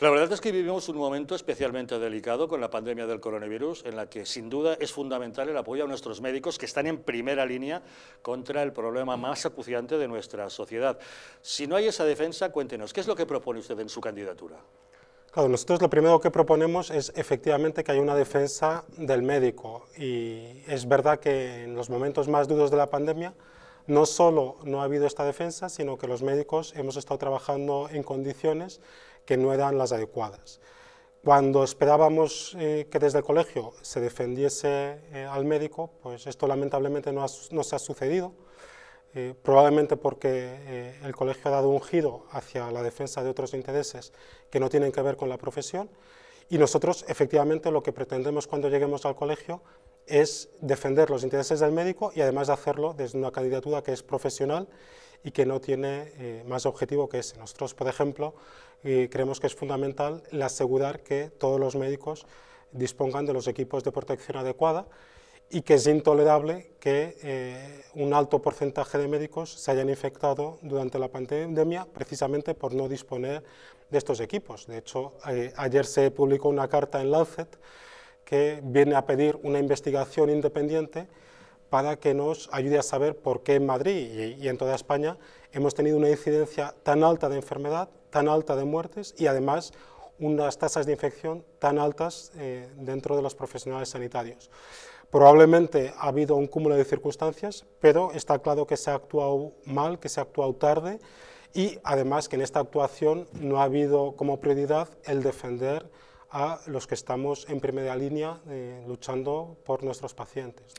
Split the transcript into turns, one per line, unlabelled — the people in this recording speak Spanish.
La verdad es que vivimos un momento especialmente delicado con la pandemia del coronavirus, en la que sin duda es fundamental el apoyo a nuestros médicos que están en primera línea contra el problema más acuciante de nuestra sociedad. Si no hay esa defensa, cuéntenos, ¿qué es lo que propone usted en su candidatura?
Claro, nosotros lo primero que proponemos es efectivamente que haya una defensa del médico y es verdad que en los momentos más duros de la pandemia no solo no ha habido esta defensa, sino que los médicos hemos estado trabajando en condiciones que no eran las adecuadas. Cuando esperábamos eh, que desde el colegio se defendiese eh, al médico, pues esto lamentablemente no, se ha sucedido, eh, probablemente porque el colegio ha dado un giro hacia la defensa de otros intereses que no tienen que ver con la profesión y nosotros efectivamente lo que pretendemos cuando lleguemos al colegio es defender los intereses del médico y además de hacerlo desde una candidatura que es profesional y que no tiene eh, más objetivo que ese. Nosotros, por ejemplo, eh, creemos que es fundamental asegurar que todos los médicos dispongan de los equipos de protección adecuada y que es intolerable que eh, un alto porcentaje de médicos se hayan infectado durante la pandemia precisamente por no disponer de estos equipos. De hecho, ayer se publicó una carta en Lancet que viene a pedir una investigación independiente para que nos ayude a saber por qué en Madrid y, en toda España hemos tenido una incidencia tan alta de enfermedad, tan alta de muertes y además unas tasas de infección tan altas eh, dentro de los profesionales sanitarios. Probablemente ha habido un cúmulo de circunstancias, pero está claro que se ha actuado mal, que se ha actuado tarde y además que en esta actuación no ha habido como prioridad el defender a los que estamos en primera línea eh, luchando por nuestros pacientes.